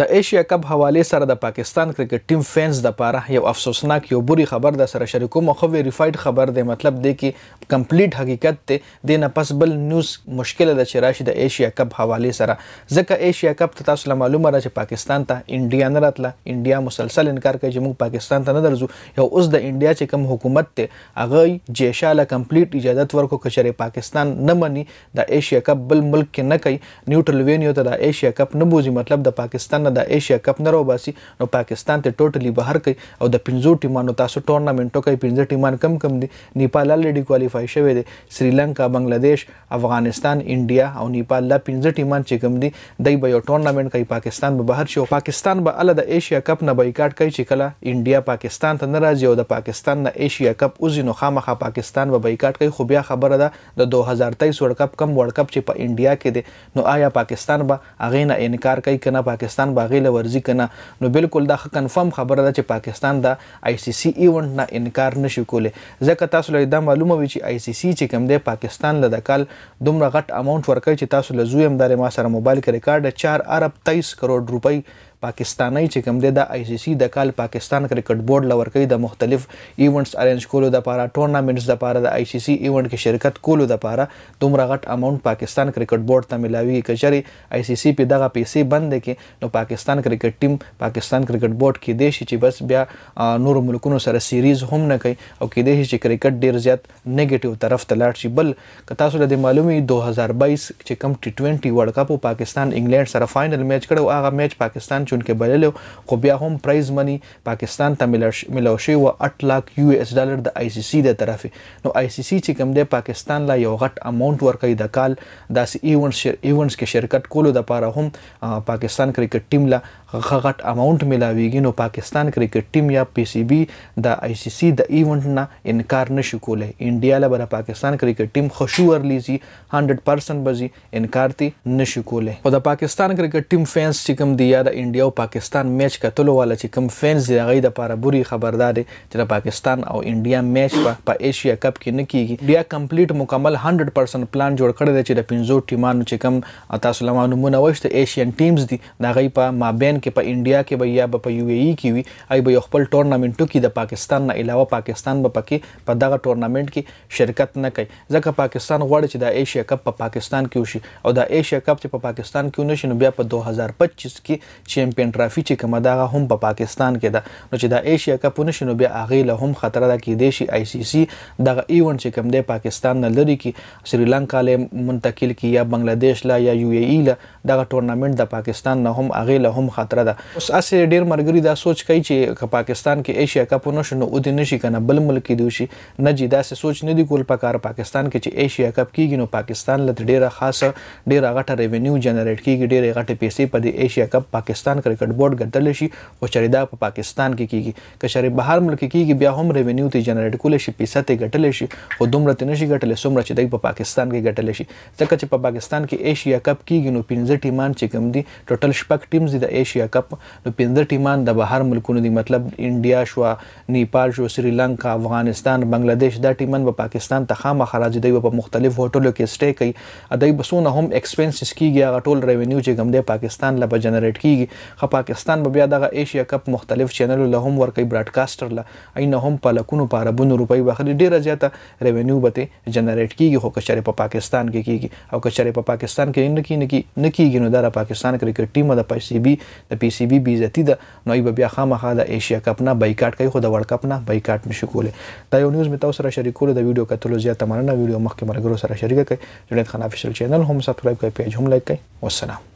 د ایشیا کپ حواله سره د پاکستان کرکټ ټیم فینز د پاره یو افسوسناک یو بری خبر د سره شریکو مخه ویریفاید خبر دی مطلب دی کې کمپلیټ حقیقت ته د نه پسبل نیوز مشکله د چرایشي د ایشیا کپ حواله سره ځکه ایشیا کپ ته تاسو معلومه ده چې پاکستان ته انډیا نه راتله انډیا مسلسل انکار کوي چې موږ پاکستان ته نه درځو یو اوس د انډیا چې کم حکومت ته هغه جیشاله کمپلیټ اجازه ورکو کچره پاکستان نه مني د ایشیا کپ بل ملک کې نه کوي نیوټرل وینیو ته د ایشیا کپ نه بوزي مطلب د پاکستان نه د ایشیا کپ نه راوباسي نو پاکستان ته ټوټلی بهر کوي او د 15 ټیمانو تاسو ټورنمنټو کې 15 ټیمان کم کم دي نیپال الریډي کوالیفای شوی دی سریلانکا بنگلاديش افغانستان انډیا او نیپال لا 15 ټیمان چې کم دي دای به یو ټورنمنټ کوي پاکستان به بهر شي او پاکستان به ال د ایشیا کپ نه بایکاټ کوي چې کله انډیا پاکستان ته ناراضي او د پاکستان نه ایشیا کپ اوزي نو خامخا پاکستان به بایکاټ کوي خو بیا خبره ده د 2023 ورلد کپ کم ورلد کپ چې په انډیا کې دي نو آیا پاکستان به اغه نه انکار کوي کنه پاکستان باغی له ورزي کنه نو بالکل دا کنفرم خبره ده چې پاکستان دا آی سی سی ایونت نه انکار نشي کولی ځکه تاسو له دا معلومه وی چې آی سی سی چې کوم دی پاکستان له د کال دومره غټ اماونت ورکړي چې تاسو له زویم دار ما سره موبایل کې ریکارډ 4 ارب 23 کروڑ روپۍ پاکستاني چې کوم دی د آی سی سی د کال پاکستان کرکټ بورډ لور کوي د مختلف ایونټس ارینج کولو لپاره ټورنامنټس لپاره د آی سی سی ایونټ کې شرکت کولو لپاره دومره غټ اماونت پاکستان کرکټ بورډ ته ملاوي کچري آی سی سی په دغه پیسې بند کې نو پاکستان کرکټ ټیم پاکستان کرکټ بورډ کې دی چې بس بیا نور ملکونو سره سیریز هم نه کوي او کې دی چې کرکټ ډیر زیات نیگیټیو طرف ته لاړ شي بل که تاسو له معلومي 2022 چې کم ټی 20 ورلد کپ پاکستان انګلند سره فائنل میچ کړو هغه میچ پاکستان چون کې بلل خو بیا هم پرایز منی پاکستان ته ملو شي و 8 لک یو اس ډالر د آی سی سی د طرفه نو آی سی سی چې کوم دی پاکستان لا یو غټ اماونت ورکړي د کال داسې ایونټس ایونټس کې شرکت کولو د لپاره هم پاکستان کرکټ ټیم لا غټ اماونت ملاويږي نو پاکستان کرکټ ټیم یا پی سی بی د آی سی سی د ایونټ نه انکار نشو کولای انډیا له بل پاکستان کرکټ ټیم خشور لیزي 100% بزي انکار تي نشو کولای او د پاکستان کرکټ ټیم فینس چې کوم دی یا د انډیا انډیا او پاکستان میچ کتلو والا چې کم فینز دی هغه د لپاره بوري خبردار چې د پاکستان او انډیا میچ په ایشیا کپ کې نه کیږي انډیا کمپلیټ مکمل 100% پلان جوړ کړی دی چې د 15 ټیمانو چې کم تاسو لمه نمونه وشته ایشین ټیمز دي دا غي په مابین کې په انډیا کې به یا په یو ای ای کې وي ای به خپل ټورنمنټو کې د پاکستان نه علاوه پاکستان به پکې په دغه ټورنمنټ کې شرکت نه کوي ځکه پاکستان غواړي چې د ایشیا کپ په پاکستان کې وشي او د ایشیا کپ چې په پاکستان کې ونشي نو بیا په 2025 کې چې چمپیون ټرافي چې کومه دا هم په پاکستان کې ده نو چې دا ایشیا کپ نشي نو بیا هغه له هم خطر ده کې دی شي آی سی سی دغه ایونت چې کوم دی پاکستان نه لري کې سریلانکا له منتقل کی یا بنگلاديش لا یا یو ای ای له دغه ټورنمنت د پاکستان نه هم هغه له هم خطر ده اوس اسې ډیر مرګري دا سوچ کوي چې که پاکستان کې ایشیا کپ نشي نو ودی نشي کنه بل ملک دی شي نه جی دا سوچ نه دی کول په کار پاکستان کې چې ایشیا کپ کېږي نو پاکستان له ډیره خاصه ډیره غټه ریونیو جنریټ کېږي ډیره غټه پیسې په د ایشیا کپ پاکستان پاکستان کرکټ بورډ ګټل شي او چریدا په پاکستان کې کیږي که شری بهر ملک کېږي بیا هم ریونیو ته جنریټ کول شي پیسې ته ګټل شي خو دومره ته نشي ګټل سومره چې د پاکستان کې ګټل شي ځکه چې په پاکستان کې ایشیا کپ کېږي نو 15 ټیمان چې کوم دي ټوټل شپږ ټیمز دي د ایشیا کپ نو 15 ټیمان د بهر ملکونو دي مطلب انډیا شو نیپال شو سریلانکا افغانستان بنگلاديش دا ټیمان په پاکستان ته خامہ خراج دی په مختلف هوټلو کې سټې کوي ادای بسونه هم ایکسپنسز کیږي هغه ټول ریونیو چې کوم دی پاکستان لپاره جنریټ کیږي خو پاکستان به بیا دغه ایشیا کپ مختلف چینلو له هم ورکې براډکاسټر له اينه هم په لکونو په عربونو روپۍ بخري ډیره زیاته ریونیو به جنریټ کیږي خو کچره په پاکستان کې کیږي او کچره په پاکستان کې نه کیږي نه کیږي نو د پاکستان کرکټ ټیم د پی سی بی د پی سی بی بیزتی ده نو ای به بیا خامخا د ایشیا کپ نه بایکاټ کوي خو د ورلد کپ نه بایکاټ نشي کولی دا یو نیوز مې تاسو سره شریکول د ویډیو کتلو زیاته مننه ویډیو مخکې مرګرو سره شریک کړئ جنید خان افیشل چینل هم سبسکرایب کړئ پیج هم لایک کړئ والسلام